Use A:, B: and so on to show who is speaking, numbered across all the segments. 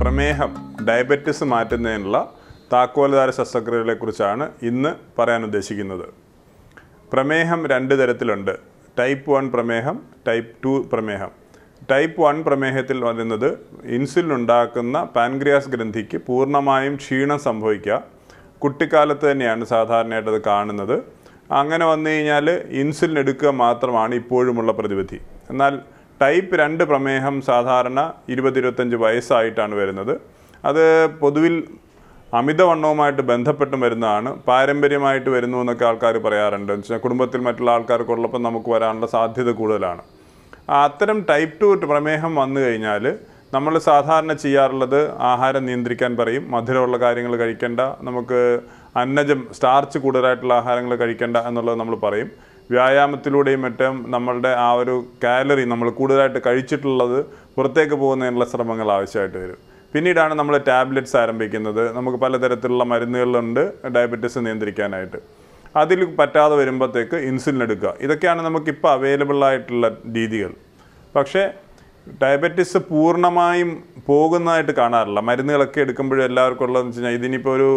A: പ്രമേഹം ഡയബറ്റിസ് മാറ്റുന്നതിനുള്ള താക്കോൽദാര കുറിച്ചാണ് ഇന്ന് പറയാൻ ഉദ്ദേശിക്കുന്നത് പ്രമേഹം രണ്ട് തരത്തിലുണ്ട് ടൈപ്പ് വൺ പ്രമേഹം ടൈപ്പ് ടു പ്രമേഹം ടൈപ്പ് വൺ പ്രമേഹത്തിൽ വരുന്നത് ഇൻസുലിൻ ഉണ്ടാക്കുന്ന പാൻക്രിയാസ് ഗ്രന്ഥിക്ക് പൂർണ്ണമായും ക്ഷീണം സംഭവിക്കുക കുട്ടിക്കാലത്ത് തന്നെയാണ് സാധാരണയായിട്ട് അത് കാണുന്നത് അങ്ങനെ വന്നു കഴിഞ്ഞാൽ ഇൻസുലിൻ എടുക്കുക മാത്രമാണ് ഇപ്പോഴുമുള്ള പ്രതിവിധി എന്നാൽ ടൈപ്പ് രണ്ട് പ്രമേഹം സാധാരണ ഇരുപത് ഇരുപത്തഞ്ച് വയസ്സായിട്ടാണ് വരുന്നത് അത് പൊതുവിൽ അമിതവണ്ണവുമായിട്ട് ബന്ധപ്പെട്ടും വരുന്നതാണ് പാരമ്പര്യമായിട്ട് വരുന്നു എന്നൊക്കെ ആൾക്കാർ പറയാറുണ്ട് എന്ന് വെച്ചാൽ കുടുംബത്തിൽ മറ്റുള്ള ആൾക്കാർക്കുള്ളപ്പം നമുക്ക് വരാനുള്ള സാധ്യത കൂടുതലാണ് അത്തരം ടൈപ്പ് ടു പ്രമേഹം വന്നു കഴിഞ്ഞാൽ നമ്മൾ സാധാരണ ചെയ്യാറുള്ളത് ആഹാരം നിയന്ത്രിക്കാൻ പറയും മധുരമുള്ള കാര്യങ്ങൾ കഴിക്കേണ്ട നമുക്ക് അന്നജം സ്റ്റാർച്ച് കൂടുതലായിട്ടുള്ള ആഹാരങ്ങൾ കഴിക്കേണ്ട എന്നുള്ളത് നമ്മൾ പറയും വ്യായാമത്തിലൂടെയും മറ്റും നമ്മളുടെ ആ ഒരു കാലറി നമ്മൾ കൂടുതലായിട്ട് കഴിച്ചിട്ടുള്ളത് പുറത്തേക്ക് പോകുന്നതിനുള്ള ശ്രമങ്ങൾ ആവശ്യമായിട്ട് വരും പിന്നീടാണ് നമ്മൾ ടാബ്ലറ്റ്സ് ആരംഭിക്കുന്നത് നമുക്ക് പലതരത്തിലുള്ള മരുന്നുകളുണ്ട് ഡയബറ്റീസ് നിയന്ത്രിക്കാനായിട്ട് അതിൽ പറ്റാതെ വരുമ്പോഴത്തേക്ക് ഇൻസുലിൻ എടുക്കുക ഇതൊക്കെയാണ് നമുക്കിപ്പോൾ അവൈലബിൾ ആയിട്ടുള്ള രീതികൾ പക്ഷേ ഡയബറ്റിസ് പൂർണ്ണമായും പോകുന്നതായിട്ട് കാണാറില്ല മരുന്നുകളൊക്കെ എടുക്കുമ്പോഴും എല്ലാവർക്കും ഉള്ളതെന്ന് വെച്ച് കഴിഞ്ഞാൽ ഇതിനിപ്പോൾ ഒരു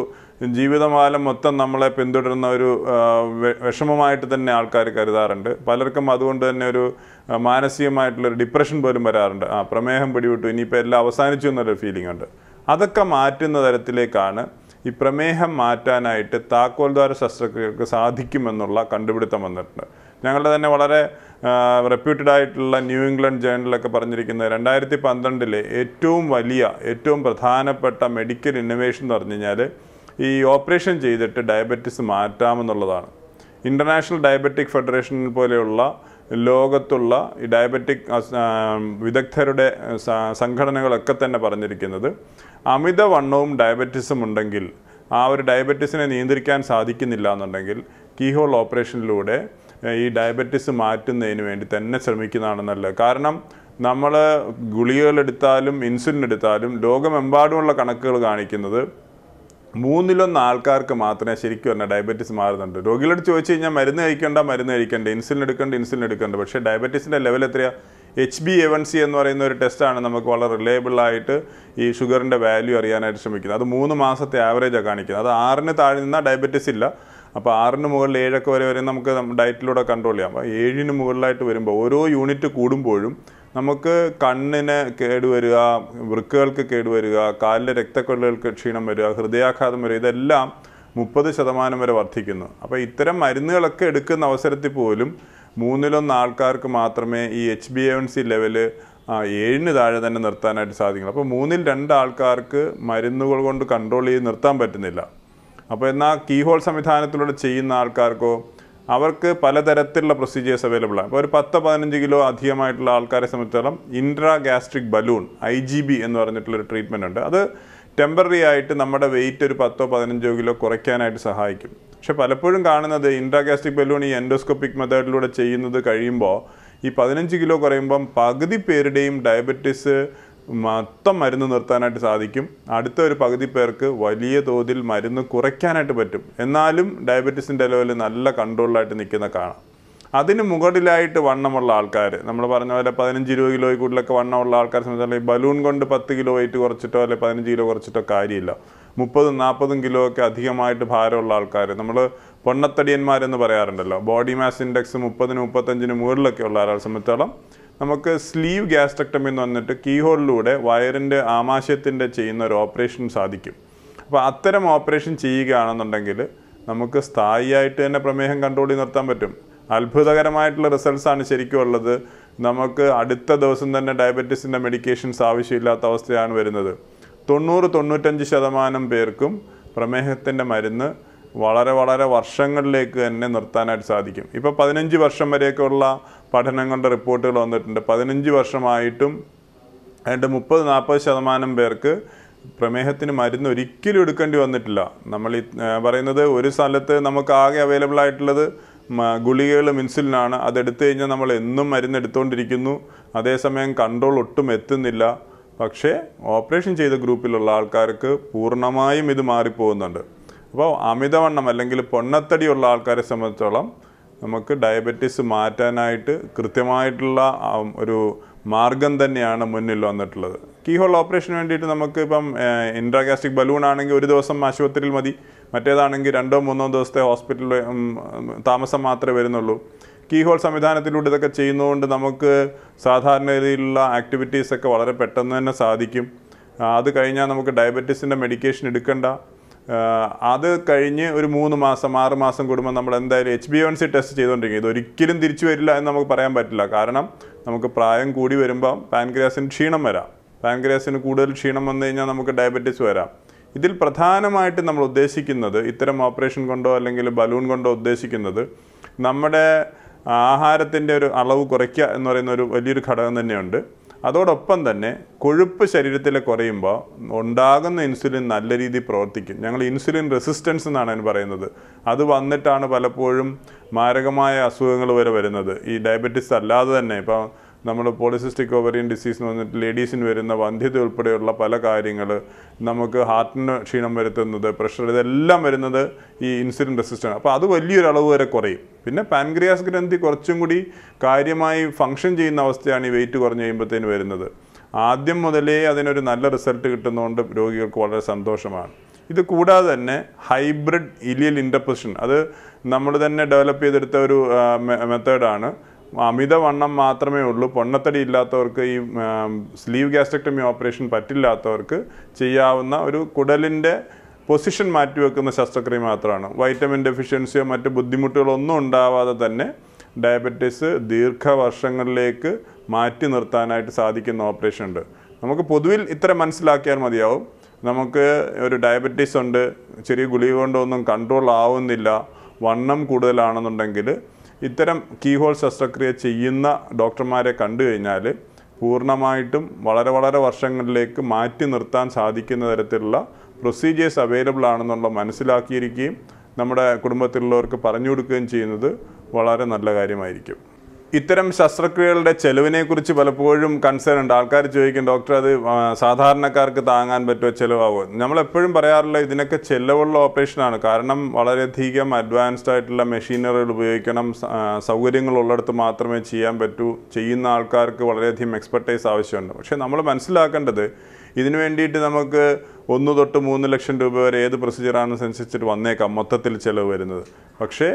A: ജീവിതകാലം മൊത്തം നമ്മളെ പിന്തുടരുന്ന ഒരു വിഷമമായിട്ട് തന്നെ ആൾക്കാർ കരുതാറുണ്ട് പലർക്കും അതുകൊണ്ട് തന്നെ ഒരു മാനസികമായിട്ടുള്ളൊരു ഡിപ്രഷൻ പോലും വരാറുണ്ട് ആ പ്രമേഹം പിടിവിട്ടു ഇനിയിപ്പോൾ എല്ലാം അവസാനിച്ചു എന്നൊരു ഫീലിംഗ് ഉണ്ട് അതൊക്കെ മാറ്റുന്ന തരത്തിലേക്കാണ് ഈ പ്രമേഹം മാറ്റാനായിട്ട് താക്കോൽദ്വാര ശസ്ത്രക്രിയകൾക്ക് സാധിക്കുമെന്നുള്ള കണ്ടുപിടുത്തം വന്നിട്ടുണ്ട് ഞങ്ങളുടെ തന്നെ വളരെ റെപ്യൂട്ടഡ് ആയിട്ടുള്ള ന്യൂ ഇംഗ്ലണ്ട് ജേണലൊക്കെ പറഞ്ഞിരിക്കുന്നത് രണ്ടായിരത്തി പന്ത്രണ്ടിലെ ഏറ്റവും വലിയ ഏറ്റവും പ്രധാനപ്പെട്ട മെഡിക്കൽ ഇന്നൊവേഷൻ എന്ന് പറഞ്ഞു കഴിഞ്ഞാൽ ഈ ഓപ്പറേഷൻ ചെയ്തിട്ട് ഡയബറ്റിസ് മാറ്റാമെന്നുള്ളതാണ് ഇൻ്റർനാഷണൽ ഡയബറ്റിക് ഫെഡറേഷൻ പോലെയുള്ള ലോകത്തുള്ള ഈ ഡയബറ്റിക് വിദഗ്ധരുടെ സംഘടനകളൊക്കെ തന്നെ പറഞ്ഞിരിക്കുന്നത് അമിതവണ്ണവും ഡയബറ്റിസും ഉണ്ടെങ്കിൽ ആ ഒരു ഡയബറ്റിസിനെ നിയന്ത്രിക്കാൻ സാധിക്കുന്നില്ല എന്നുണ്ടെങ്കിൽ കീഹോൾ ഓപ്പറേഷനിലൂടെ ഈ ഡയബറ്റിസ് മാറ്റുന്നതിന് വേണ്ടി തന്നെ ശ്രമിക്കുന്നതാണെന്നല്ല കാരണം നമ്മൾ ഗുളികകളെടുത്താലും ഇൻസുലിൻ എടുത്താലും ലോകമെമ്പാടുമുള്ള കണക്കുകൾ കാണിക്കുന്നത് മൂന്നിലൊന്ന് ആൾക്കാർക്ക് മാത്രമേ ശരിക്കും പറഞ്ഞാൽ ഡയബറ്റീസ് മാറുന്നുണ്ട് രോഗികളോട് ചോദിച്ചു കഴിഞ്ഞാൽ മരുന്ന് കഴിക്കേണ്ട മരുന്ന് കഴിക്കേണ്ട ഇൻസുലിൻ എടുക്കേണ്ട ഇൻസുലിൻ എടുക്കേണ്ട പക്ഷേ ഡയബറ്റീസിൻ്റെ ലെവൽ എത്രയാണ് എച്ച് ബി എവൻ സി എന്ന് പറയുന്ന ഒരു ടെസ്റ്റാണ് നമുക്ക് വളരെ ആയിട്ട് ഈ ഷുഗറിൻ്റെ വാല്യൂ അറിയാനായിട്ട് ശ്രമിക്കുന്നത് അത് മൂന്ന് മാസത്തെ ആവറേജാണ് കാണിക്കുന്നത് അത് ആറിന് താഴെ നിന്നാൽ ഡയബറ്റീസ് ഇല്ല അപ്പോൾ ആറിന് മുകളിൽ ഏഴൊക്കെ വരെ വരെ നമുക്ക് ഡയറ്റിലൂടെ കൺട്രോൾ ചെയ്യാം അപ്പോൾ ഏഴിന് മുകളിലായിട്ട് വരുമ്പോൾ ഓരോ യൂണിറ്റ് കൂടുമ്പോഴും നമുക്ക് കണ്ണിന് കേടുവരിക വൃക്കുകൾക്ക് കേടുവരിക കാലിലെ രക്തക്കൊള്ളുകൾക്ക് ക്ഷീണം വരിക ഹൃദയാഘാതം വരിക ഇതെല്ലാം മുപ്പത് ശതമാനം വരെ വർദ്ധിക്കുന്നു അപ്പോൾ ഇത്തരം മരുന്നുകളൊക്കെ എടുക്കുന്ന അവസരത്തിൽ പോലും മൂന്നിലൊന്ന് ആൾക്കാർക്ക് മാത്രമേ ഈ H B N C level ഏഴിന് താഴെ തന്നെ നിർത്താനായിട്ട് സാധിക്കുള്ളൂ അപ്പോൾ മൂന്നിൽ രണ്ട് ആൾക്കാർക്ക് മരുന്നുകൾ കൊണ്ട് കൺട്രോൾ ചെയ്ത് നിർത്താൻ പറ്റുന്നില്ല അപ്പോൾ എന്നാൽ കീ ഹോൾ സംവിധാനത്തിലൂടെ ചെയ്യുന്ന ആൾക്കാർക്കോ അവർക്ക് പലതരത്തിലുള്ള പ്രൊസീജിയേഴ്സ് അവൈലബിൾ ആണ് ഇപ്പോൾ ഒരു പത്ത് പതിനഞ്ച് കിലോ അധികമായിട്ടുള്ള ആൾക്കാരെ സംബന്ധിച്ചിടത്തോളം intra gastric balloon I G B എന്ന് പറഞ്ഞിട്ടുള്ളൊരു ട്രീറ്റ്മെൻ്റ് ഉണ്ട് അത് ടെമ്പററി ആയിട്ട് നമ്മുടെ വെയിറ്റ് ഒരു പത്തോ പതിനഞ്ചോ കിലോ കുറയ്ക്കാനായിട്ട് സഹായിക്കും പക്ഷെ പലപ്പോഴും കാണുന്നത് ഗ്യാസ്ട്രിക് ബലൂൺ ഈ എൻഡോസ്കോപ്പിക് മെത്തേഡിലൂടെ ചെയ്യുന്നത് കഴിയുമ്പോൾ ഈ പതിനഞ്ച് കിലോ കുറയുമ്പം പകുതി പേരുടെയും ഡയബറ്റിസ് മൊത്തം മരുന്ന് നിർത്താനായിട്ട് സാധിക്കും അടുത്ത ഒരു പകുതി പേർക്ക് വലിയ തോതിൽ മരുന്ന് കുറയ്ക്കാനായിട്ട് പറ്റും എന്നാലും ഡയബറ്റീസിൻ്റെ ലെവൽ നല്ല കൺട്രോളിലായിട്ട് നിൽക്കുന്ന കാണാം അതിന് മുകളിലായിട്ട് വണ്ണമുള്ള ആൾക്കാർ നമ്മൾ പറഞ്ഞ പോലെ പതിനഞ്ച് ഇരുപത് കിലോയിൽ കൂടുതലൊക്കെ വണ്ണമുള്ള ആൾക്കാരെ സംബന്ധിച്ചാൽ ബലൂൺ കൊണ്ട് പത്ത് കിലോ വെയിറ്റ് കുറച്ചിട്ടോ അല്ലെങ്കിൽ പതിനഞ്ച് കിലോ കുറച്ചിട്ടോ കാര്യമില്ല മുപ്പതും നാൽപ്പതും കിലോ ഒക്കെ അധികമായിട്ട് ഭാരമുള്ള ആൾക്കാർ നമ്മൾ പൊണ്ണത്തടിയന്മാരെന്ന് പറയാറുണ്ടല്ലോ ബോഡി മാസ് ഇൻഡെക്സ് മുപ്പതിന് മുപ്പത്തഞ്ചിന് മുകളിലൊക്കെ ഉള്ള ഒരാളെ സംബന്ധിച്ചോളം നമുക്ക് സ്ലീവ് ഗ്യാസ്ട്രക്ടമി എന്ന് പറഞ്ഞിട്ട് കീഹോളിലൂടെ വയറിൻ്റെ ആമാശയത്തിൻ്റെ ചെയ്യുന്ന ഒരു ഓപ്പറേഷൻ സാധിക്കും അപ്പോൾ അത്തരം ഓപ്പറേഷൻ ചെയ്യുകയാണെന്നുണ്ടെങ്കിൽ നമുക്ക് സ്ഥായിയായിട്ട് തന്നെ പ്രമേഹം കണ്ട്രോൾ ചെയ്ത് നിർത്താൻ പറ്റും അത്ഭുതകരമായിട്ടുള്ള റിസൾട്ട്സാണ് ശരിക്കും ഉള്ളത് നമുക്ക് അടുത്ത ദിവസം തന്നെ ഡയബറ്റീസിൻ്റെ മെഡിക്കേഷൻസ് ആവശ്യമില്ലാത്ത അവസ്ഥയാണ് വരുന്നത് തൊണ്ണൂറ് തൊണ്ണൂറ്റഞ്ച് ശതമാനം പേർക്കും പ്രമേഹത്തിൻ്റെ മരുന്ന് വളരെ വളരെ വർഷങ്ങളിലേക്ക് തന്നെ നിർത്താനായിട്ട് സാധിക്കും ഇപ്പോൾ പതിനഞ്ച് വർഷം വരെയൊക്കെയുള്ള പഠനങ്ങളുടെ റിപ്പോർട്ടുകൾ വന്നിട്ടുണ്ട് പതിനഞ്ച് വർഷമായിട്ടും അതിൻ്റെ മുപ്പത് നാൽപ്പത് ശതമാനം പേർക്ക് പ്രമേഹത്തിന് മരുന്ന് ഒരിക്കലും എടുക്കേണ്ടി വന്നിട്ടില്ല നമ്മൾ ഈ പറയുന്നത് ഒരു സ്ഥലത്ത് നമുക്ക് ആകെ അവൈലബിൾ ആയിട്ടുള്ളത് ഗുളികകളും ഇൻസുലിനാണ് അതെടുത്തു കഴിഞ്ഞാൽ നമ്മൾ എന്നും മരുന്ന് എടുത്തുകൊണ്ടിരിക്കുന്നു അതേസമയം കൺട്രോൾ ഒട്ടും എത്തുന്നില്ല പക്ഷേ ഓപ്പറേഷൻ ചെയ്ത ഗ്രൂപ്പിലുള്ള ആൾക്കാർക്ക് പൂർണ്ണമായും ഇത് മാറിപ്പോകുന്നുണ്ട് അപ്പോൾ അമിതവണ്ണം അല്ലെങ്കിൽ പൊണ്ണത്തടിയുള്ള ആൾക്കാരെ സംബന്ധിച്ചോളം നമുക്ക് ഡയബറ്റീസ് മാറ്റാനായിട്ട് കൃത്യമായിട്ടുള്ള ഒരു മാർഗം തന്നെയാണ് മുന്നിൽ വന്നിട്ടുള്ളത് കീഹോൾ ഓപ്പറേഷൻ ഓപ്പറേഷന് വേണ്ടിയിട്ട് നമുക്ക് ഇപ്പം ഇൻട്രാഗാസ്റ്റിക് ബലൂൺ ആണെങ്കിൽ ഒരു ദിവസം ആശുപത്രിയിൽ മതി മറ്റേതാണെങ്കിൽ രണ്ടോ മൂന്നോ ദിവസത്തെ ഹോസ്പിറ്റലിൽ താമസം മാത്രമേ വരുന്നുള്ളൂ കീഹോൾ സംവിധാനത്തിലൂടെ ഇതൊക്കെ ചെയ്യുന്നതുകൊണ്ട് നമുക്ക് സാധാരണ രീതിയിലുള്ള ആക്ടിവിറ്റീസൊക്കെ വളരെ പെട്ടെന്ന് തന്നെ സാധിക്കും അത് കഴിഞ്ഞാൽ നമുക്ക് ഡയബറ്റീസിൻ്റെ മെഡിക്കേഷൻ എടുക്കേണ്ട അത് കഴിഞ്ഞ് ഒരു മൂന്ന് മാസം ആറ് മാസം കൂടുമ്പോൾ നമ്മൾ എന്തായാലും H B N C test ചെയ്തുകൊണ്ടിരിക്കും ഇത് ഒരിക്കലും തിരിച്ചു വരില്ല എന്ന് നമുക്ക് പറയാൻ പറ്റില്ല കാരണം നമുക്ക് പ്രായം കൂടി വരുമ്പോൾ പാൻക്രിയാസിന് ക്ഷീണം വരാം പാൻക്രിയാസിന് കൂടുതൽ ക്ഷീണം വന്നു കഴിഞ്ഞാൽ നമുക്ക് ഡയബറ്റീസ് വരാം ഇതിൽ പ്രധാനമായിട്ട് നമ്മൾ ഉദ്ദേശിക്കുന്നത് ഇത്തരം ഓപ്പറേഷൻ കൊണ്ടോ അല്ലെങ്കിൽ ബലൂൺ കൊണ്ടോ ഉദ്ദേശിക്കുന്നത് നമ്മുടെ ആഹാരത്തിൻ്റെ ഒരു അളവ് കുറയ്ക്കുക എന്ന് പറയുന്ന ഒരു വലിയൊരു ഘടകം തന്നെയുണ്ട് അതോടൊപ്പം തന്നെ കൊഴുപ്പ് ശരീരത്തിൽ കുറയുമ്പോൾ ഉണ്ടാകുന്ന ഇൻസുലിൻ നല്ല രീതിയിൽ പ്രവർത്തിക്കും ഞങ്ങൾ ഇൻസുലിൻ റെസിസ്റ്റൻസ് എന്നാണ് അതിന് പറയുന്നത് അത് വന്നിട്ടാണ് പലപ്പോഴും മാരകമായ അസുഖങ്ങൾ വരെ വരുന്നത് ഈ ഡയബറ്റിസ് അല്ലാതെ തന്നെ ഇപ്പോൾ നമ്മുടെ പോളിസിസ്റ്റിക് ഓവറിയൻ ഡിസീസ് എന്ന് പറഞ്ഞിട്ട് ലേഡീസിന് വരുന്ന വന്ധ്യത ഉൾപ്പെടെയുള്ള പല കാര്യങ്ങൾ നമുക്ക് ഹാർട്ടിന് ക്ഷീണം വരുത്തുന്നത് പ്രഷർ ഇതെല്ലാം വരുന്നത് ഈ ഇൻസുലിൻ റെസിസ്റ്റൻ്റ് അപ്പോൾ അത് വലിയൊരളവ് വരെ കുറയും പിന്നെ പാൻക്രിയാസ് ഗ്രന്ഥി കുറച്ചും കൂടി കാര്യമായി ഫങ്ഷൻ ചെയ്യുന്ന അവസ്ഥയാണ് ഈ വെയിറ്റ് കുറഞ്ഞു കഴിയുമ്പോഴത്തേന് വരുന്നത് ആദ്യം മുതലേ അതിനൊരു നല്ല റിസൾട്ട് കിട്ടുന്നതുകൊണ്ട് രോഗികൾക്ക് വളരെ സന്തോഷമാണ് ഇത് കൂടാതെ തന്നെ ഹൈബ്രിഡ് ഇലിയൽ ഇൻ്റർപൊസിഷൻ അത് നമ്മൾ തന്നെ ഡെവലപ്പ് ചെയ്തെടുത്ത ഒരു മെത്തേഡാണ് അമിതവണ്ണം മാത്രമേ ഉള്ളൂ പൊണ്ണത്തടി ഇല്ലാത്തവർക്ക് ഈ സ്ലീവ് ഗ്യാസ്ട്രക്ടമി ഓപ്പറേഷൻ പറ്റില്ലാത്തവർക്ക് ചെയ്യാവുന്ന ഒരു കുടലിൻ്റെ പൊസിഷൻ മാറ്റിവെക്കുന്ന ശസ്ത്രക്രിയ മാത്രമാണ് വൈറ്റമിൻ ഡെഫിഷ്യൻസിയോ മറ്റ് ബുദ്ധിമുട്ടുകളോ ഒന്നും ഉണ്ടാവാതെ തന്നെ ഡയബറ്റീസ് ദീർഘവർഷങ്ങളിലേക്ക് മാറ്റി നിർത്താനായിട്ട് സാധിക്കുന്ന ഓപ്പറേഷൻ ഉണ്ട് നമുക്ക് പൊതുവിൽ ഇത്ര മനസ്സിലാക്കിയാൽ മതിയാവും നമുക്ക് ഒരു ഡയബറ്റീസ് ഉണ്ട് ചെറിയ ഗുളിക കൊണ്ടൊന്നും കൺട്രോൾ ആവുന്നില്ല വണ്ണം കൂടുതലാണെന്നുണ്ടെങ്കിൽ ഇത്തരം കീഹോൾ ശസ്ത്രക്രിയ ചെയ്യുന്ന ഡോക്ടർമാരെ കണ്ടു കഴിഞ്ഞാൽ പൂർണ്ണമായിട്ടും വളരെ വളരെ വർഷങ്ങളിലേക്ക് മാറ്റി നിർത്താൻ സാധിക്കുന്ന തരത്തിലുള്ള പ്രൊസീജിയേഴ്സ് അവൈലബിൾ ആണെന്നുള്ള മനസ്സിലാക്കിയിരിക്കുകയും നമ്മുടെ കുടുംബത്തിലുള്ളവർക്ക് പറഞ്ഞു കൊടുക്കുകയും ചെയ്യുന്നത് വളരെ നല്ല കാര്യമായിരിക്കും ഇത്തരം ശസ്ത്രക്രിയകളുടെ ചെലവിനെക്കുറിച്ച് പലപ്പോഴും കൺസേൺ ഉണ്ട് ആൾക്കാർ ചോദിക്കും ഡോക്ടർ അത് സാധാരണക്കാർക്ക് താങ്ങാൻ പറ്റുമോ ചിലവാകുമോ നമ്മൾ എപ്പോഴും പറയാറില്ല ഇതിനൊക്കെ ചിലവുള്ള ഓപ്പറേഷനാണ് കാരണം വളരെയധികം അഡ്വാൻസ്ഡ് ആയിട്ടുള്ള മെഷീനറികൾ ഉപയോഗിക്കണം സൗകര്യങ്ങൾ ഉള്ളിടത്ത് മാത്രമേ ചെയ്യാൻ പറ്റൂ ചെയ്യുന്ന ആൾക്കാർക്ക് വളരെയധികം എക്സ്പെർട്ടൈസ് ആവശ്യമുണ്ട് പക്ഷേ നമ്മൾ മനസ്സിലാക്കേണ്ടത് ഇതിനു വേണ്ടിയിട്ട് നമുക്ക് ഒന്ന് തൊട്ട് മൂന്ന് ലക്ഷം രൂപ വരെ ഏത് പ്രൊസീജിയറാണെന്നനുസരിച്ചിട്ട് വന്നേക്കാം മൊത്തത്തിൽ ചിലവ് വരുന്നത് പക്ഷേ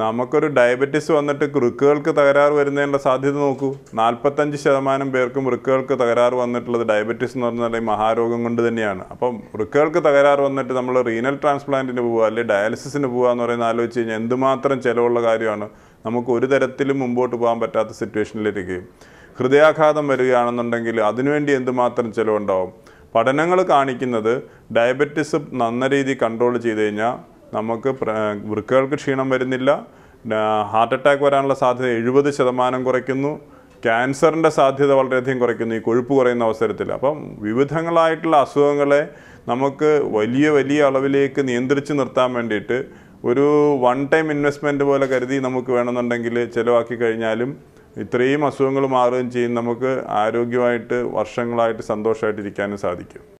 A: നമുക്കൊരു ഡയബറ്റിസ് വന്നിട്ട് വൃക്കുകൾക്ക് തകരാറ് വരുന്നതിൻ്റെ സാധ്യത നോക്കൂ നാൽപ്പത്തഞ്ച് ശതമാനം പേർക്കും വൃക്കുകൾക്ക് തകരാറ് വന്നിട്ടുള്ളത് ഡയബറ്റിസ് എന്ന് പറഞ്ഞാൽ ഈ മഹാരോഗം കൊണ്ട് തന്നെയാണ് അപ്പം വൃക്കുകൾക്ക് തകരാറ് വന്നിട്ട് നമ്മൾ റീനൽ ട്രാൻസ്പ്ലാന്റിന് പോവുക അല്ലെങ്കിൽ ഡയാലിസിസിന് പോവുക എന്ന് പറയുന്നത് ആലോചിച്ച് കഴിഞ്ഞാൽ എന്തുമാത്രം ചിലവുള്ള കാര്യമാണ് നമുക്ക് ഒരു തരത്തിലും മുമ്പോട്ട് പോകാൻ പറ്റാത്ത സിറ്റുവേഷനിലിരിക്കുകയും ഹൃദയാഘാതം വരികയാണെന്നുണ്ടെങ്കിൽ അതിനുവേണ്ടി എന്തുമാത്രം ചിലവുണ്ടാവും പഠനങ്ങൾ കാണിക്കുന്നത് ഡയബറ്റിസ് നന്ന രീതി കൺട്രോൾ ചെയ്ത് കഴിഞ്ഞാൽ നമുക്ക് വൃക്കകൾക്ക് ക്ഷീണം വരുന്നില്ല ഹാർട്ട് അറ്റാക്ക് വരാനുള്ള സാധ്യത എഴുപത് ശതമാനം കുറയ്ക്കുന്നു ക്യാൻസറിൻ്റെ സാധ്യത വളരെയധികം കുറയ്ക്കുന്നു ഈ കൊഴുപ്പ് കുറയുന്ന അവസരത്തിൽ അപ്പം വിവിധങ്ങളായിട്ടുള്ള അസുഖങ്ങളെ നമുക്ക് വലിയ വലിയ അളവിലേക്ക് നിയന്ത്രിച്ച് നിർത്താൻ വേണ്ടിയിട്ട് ഒരു വൺ ടൈം ഇൻവെസ്റ്റ്മെൻറ്റ് പോലെ കരുതി നമുക്ക് വേണമെന്നുണ്ടെങ്കിൽ ചിലവാക്കി കഴിഞ്ഞാലും ഇത്രയും അസുഖങ്ങൾ മാറുകയും ചെയ്യും നമുക്ക് ആരോഗ്യമായിട്ട് വർഷങ്ങളായിട്ട് സന്തോഷമായിട്ടിരിക്കാനും സാധിക്കും